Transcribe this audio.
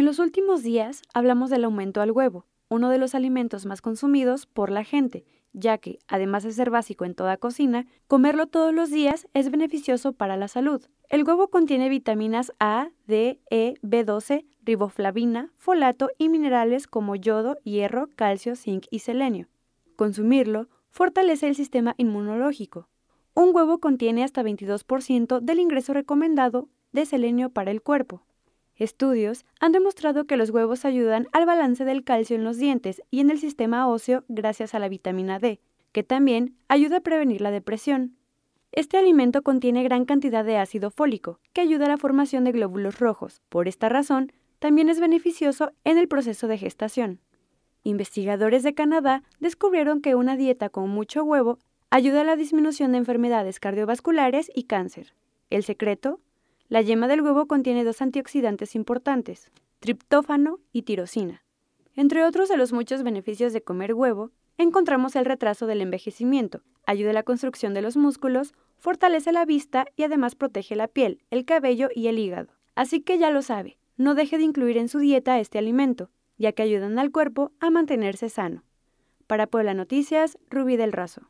En los últimos días hablamos del aumento al huevo, uno de los alimentos más consumidos por la gente, ya que, además de ser básico en toda cocina, comerlo todos los días es beneficioso para la salud. El huevo contiene vitaminas A, D, E, B12, riboflavina, folato y minerales como yodo, hierro, calcio, zinc y selenio. Consumirlo fortalece el sistema inmunológico. Un huevo contiene hasta 22% del ingreso recomendado de selenio para el cuerpo. Estudios han demostrado que los huevos ayudan al balance del calcio en los dientes y en el sistema óseo gracias a la vitamina D, que también ayuda a prevenir la depresión. Este alimento contiene gran cantidad de ácido fólico, que ayuda a la formación de glóbulos rojos. Por esta razón, también es beneficioso en el proceso de gestación. Investigadores de Canadá descubrieron que una dieta con mucho huevo ayuda a la disminución de enfermedades cardiovasculares y cáncer. El secreto la yema del huevo contiene dos antioxidantes importantes, triptófano y tirosina. Entre otros de los muchos beneficios de comer huevo, encontramos el retraso del envejecimiento, ayuda a la construcción de los músculos, fortalece la vista y además protege la piel, el cabello y el hígado. Así que ya lo sabe, no deje de incluir en su dieta este alimento, ya que ayudan al cuerpo a mantenerse sano. Para Puebla Noticias, Rubí del Razo.